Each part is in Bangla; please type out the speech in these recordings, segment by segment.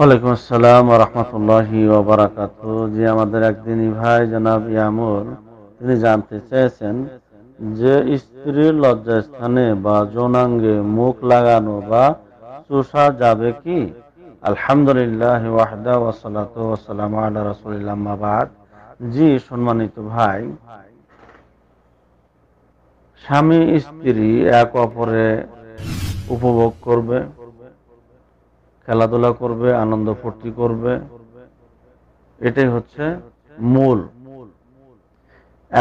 ওয়ালাইকুম আসসালাম রহমতুল্লাহি ওবরাকাত যে আমাদের একদিন ভাই জনাব ইয়ামুর তিনি জানতে চেয়েছেন যে স্ত্রীর লজ্জাস্থানে বা যৌনাঙ্গে মুখ লাগানো বা চুষা যাবে কি আলহামদুলিল্লাহ ওয়াহদা ওয়াসালাত ওয়াসালাম আল্লাহ রসুলিল্লামাবাদ জি সম্মানিত ভাই স্বামী স্ত্রী এক অপরে উপভোগ করবে খেলাধুলা করবে আনন্দ ফুর্তি করবে এটাই হচ্ছে মূল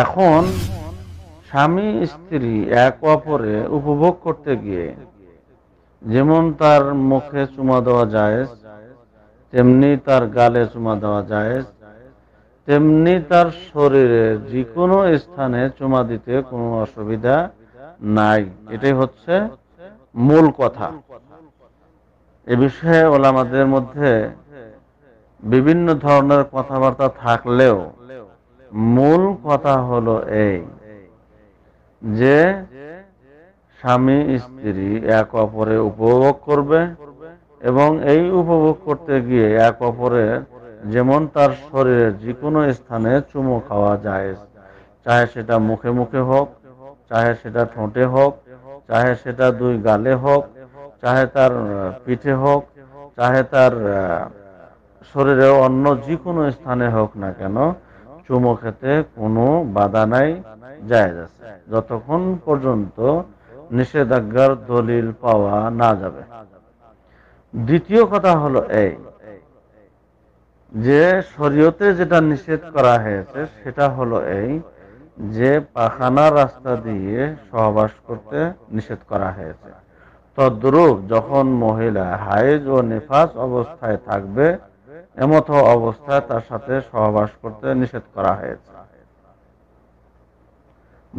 এখন স্বামী স্ত্রী এক অপরে উপভোগ করতে গিয়ে যেমন তার মুখে চুমা দেওয়া যায় তেমনি তার গালে চুমা দেওয়া যায় তেমনি তার শরীরে যে কোনো স্থানে চুমা দিতে কোনো অসুবিধা নাই এটাই হচ্ছে মূল কথা এ বিষয়ে ওলামাদের মধ্যে বিভিন্ন ধরনের কথাবার্তা থাকলেও মূল কথা হলো এই যে স্বামী স্ত্রী এক অপরে উপভোগ করবে এবং এই উপভোগ করতে গিয়ে এক অপরের যেমন তার শরীরের যে কোনো স্থানে চুমু খাওয়া যায় চাহে সেটা মুখে মুখে হোক চাহে সেটা ঠোঁটে হোক চাহে সেটা দুই গালে হোক চাহে তার পিঠে হোক চাহে তার শরীরে অন্য যে কোনো স্থানে হোক না কেন চুমো খেতে কোনো বাধা নাই যায় যতক্ষণ পর্যন্ত নিষেধাজ্ঞার দলিল পাওয়া না যাবে দ্বিতীয় কথা হলো এই যে শরীয়তে যেটা নিষেধ করা হয়েছে সেটা হলো এই যে পাখানা রাস্তা দিয়ে সহবাস করতে নিষেধ করা হয়েছে তদ্রুপ যখন মহিলা হাইজ ও নিফাস অবস্থায় থাকবে এমত অবস্থায় তার সাথে সহবাস করতে নিষেধ করা হয়েছে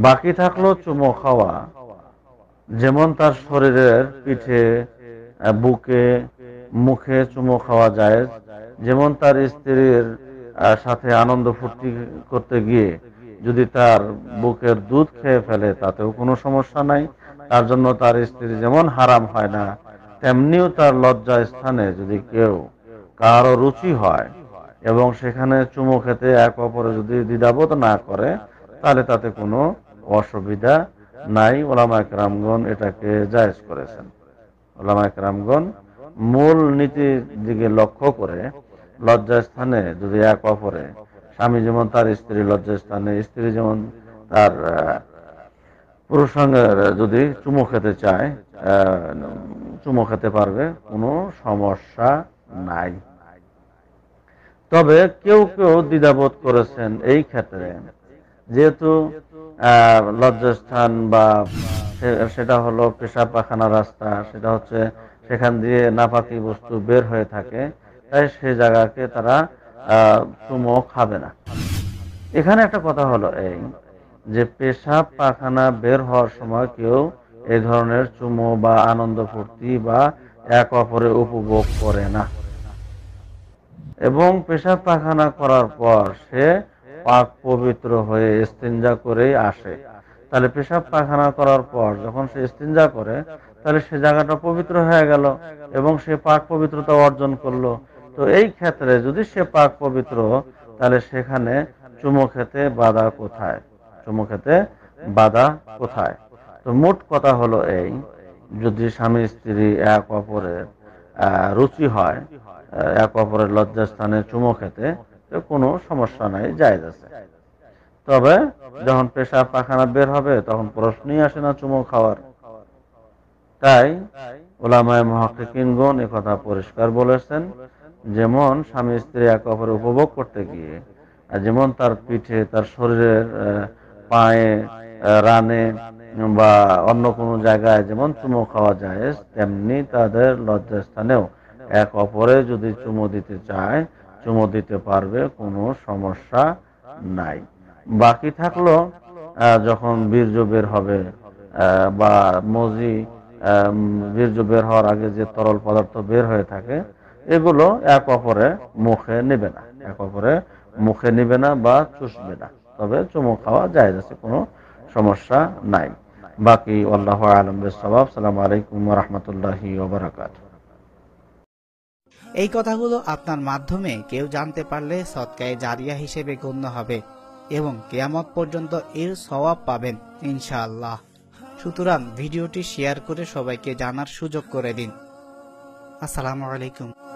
বাকি থাকলো চুমো খাওয়া যেমন তার শরীরের পিঠে বুকে মুখে চুমো খাওয়া যায় যেমন তার স্ত্রীর সাথে আনন্দ ফুর্তি করতে গিয়ে যদি তার বুকের দুধ খেয়ে ফেলে তাতেও কোনো সমস্যা নাই তার জন্য তার স্ত্রী যেমন হারাম হয় না তেমনিও তার লজ্জা স্থানে যদি কেউ কারো রুচি হয় এবং সেখানে চুমো খেতে এক অপরে যদি দ্বিধাবোধ না করে তাহলে তাতে কোনো অসুবিধা নাই ওলামা একরামগণ এটাকে জায়জ করেছেন ওলামা একরামগণ মূল নীতির দিকে লক্ষ্য করে স্থানে যদি এক অপরে স্বামী যেমন তার স্ত্রী স্থানে স্ত্রী যেমন তার পুরুষাঙ্গের যদি চুমো খেতে চায় চুমো খেতে পারবে কোনো সমস্যা নাই তবে কেউ কেউ দ্বিধাবোধ করেছেন এই ক্ষেত্রে যেহেতু লজ্জাস্থান বা সেটা হলো পেশাব পাখানা রাস্তা সেটা হচ্ছে সেখান দিয়ে নাপাকি বস্তু বের হয়ে থাকে তাই সে জায়গাকে তারা চুমো খাবে না এখানে একটা কথা হলো এই যে পেশাব পাখানা বের হওয়ার সময় কেউ এ ধরনের চুমো বা আনন্দ ফুর্তি বা এক অপরে উপভোগ করে না এবং পেশাব পাখানা করার পর সে পাক পবিত্র হয়ে স্তিনজা করেই আসে তাহলে পেশাব পায়খানা করার পর যখন সে স্তিনজা করে তাহলে সে জায়গাটা পবিত্র হয়ে গেল এবং সে পাক পবিত্রতা অর্জন করলো তো এই ক্ষেত্রে যদি সে পাক পবিত্র তাহলে সেখানে চুমো খেতে বাধা কোথায় আত্মমুখাতে বাধা কোথায় তো মোট কথা হলো এই যদি স্বামী স্ত্রী এক অপরের রুচি হয় এক অপরের লজ্জাস্থানে চুমো খেতে তো কোনো সমস্যা নাই যায় আছে তবে যখন পেশা পাখানা বের হবে তখন প্রশ্নই আসে না চুমো খাওয়ার তাই ওলামায় মহাকিনগণ কথা পরিষ্কার বলেছেন যেমন স্বামী স্ত্রী এক অপরে উপভোগ করতে গিয়ে যেমন তার পিঠে তার শরীরের আহ পায়ে রানে বা অন্য কোনো জায়গায় যেমন চুমো খাওয়া যায় তেমনি তাদের লজ্জাস্থানেও এক অপরে যদি চুমো দিতে চায় চুমো দিতে পারবে কোনো সমস্যা নাই বাকি থাকলো যখন বীর্য বের হবে বা মজি বীর্য বের হওয়ার আগে যে তরল পদার্থ বের হয়ে থাকে এগুলো এক অপরে মুখে নেবে না এক অপরে মুখে নেবে না বা চুষবে না তবে চুমু খাওয়া যায় আছে কোনো সমস্যা নাই বাকি আল্লাহ আলম সবাব সালাম আলাইকুম রহমতুল্লাহ ওবরাকাত এই কথাগুলো আপনার মাধ্যমে কেউ জানতে পারলে সৎকায় জারিয়া হিসেবে গণ্য হবে এবং কেয়ামত পর্যন্ত এর সওয়াব পাবেন ইনশাআল্লাহ সুতরাং ভিডিওটি শেয়ার করে সবাইকে জানার সুযোগ করে দিন আসসালামু আলাইকুম